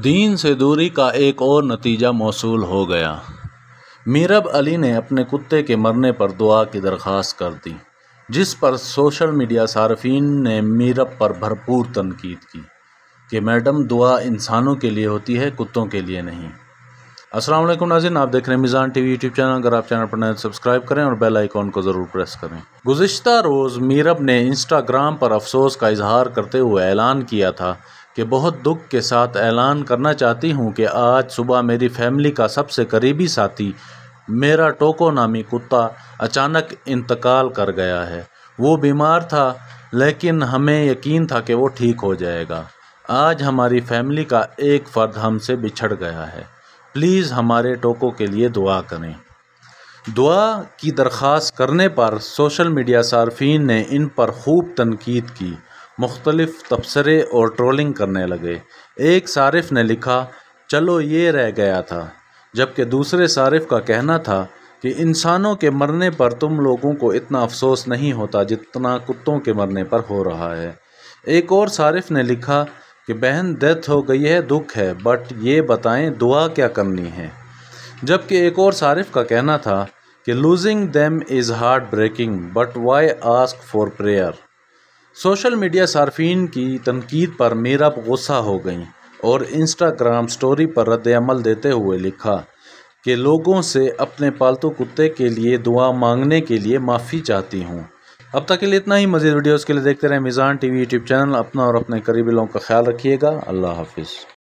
दीन से दूरी का एक और नतीजा मौसू हो गया मीरब अली ने अपने कुत्ते के मरने पर दुआ की दरख्वास्त कर दी जिस पर सोशल मीडिया सार्फिन ने मीरब पर भरपूर तनकीद की कि मैडम दुआ इंसानों के लिए होती है कुत्तों के लिए नहीं अस्सलाम वालेकुम नाजिन आप देख रहे हैं मिज़ान टीवी यूट्यूब चैनल अगर आप चैनल पर नए सब्सक्राइब करें और बेल आइकॉन को ज़रूर प्रेस करें गुज्तर रोज़ मीरब ने इंस्टाग्राम पर अफसोस का इजहार करते हुए ऐलान किया था कि बहुत दुख के साथ ऐलान करना चाहती हूँ कि आज सुबह मेरी फैमिली का सबसे करीबी साथी मेरा टोको नामी कुत्ता अचानक इंतकाल कर गया है वो बीमार था लेकिन हमें यकीन था कि वो ठीक हो जाएगा आज हमारी फैमिली का एक फ़र्द हमसे बिछड़ गया है प्लीज़ हमारे टोको के लिए दुआ करें दुआ की दरख्वास्त करने पर सोशल मीडिया सार्फिन ने इन पर खूब तनकीद की मुख्तलिफ़ तबसरे और ट्रोलिंग करने लगे एक सारिफ़ ने लिखा चलो ये रह गया था जबकि दूसरे सारिफ़ का कहना था कि इंसानों के मरने पर तुम लोगों को इतना अफसोस नहीं होता जितना कुत्तों के मरने पर हो रहा है एक और सारिफ़ ने लिखा कि बहन डेथ हो गई है दुख है बट ये बताएं दुआ क्या करनी है जबकि एक और सारिफ़ का कहना था कि losing them is heartbreaking but why ask for prayer social media सार्फिन की तनकीद पर मीरा गुस्सा हो गई और इंस्टाग्राम स्टोरी पर रद्दमल देते हुए लिखा कि लोगों से अपने पालतू कुत्ते के लिए दुआ मांगने के लिए माफ़ी चाहती हूँ अब तक के लिए इतना ही मज़ीद वीडियोज़ के लिए देखते रहें मिज़ान टीवी यूट्यूब चैनल अपना और अपने करीबी लोगों का ख्याल रखिएगा अल्लाह हाफिज़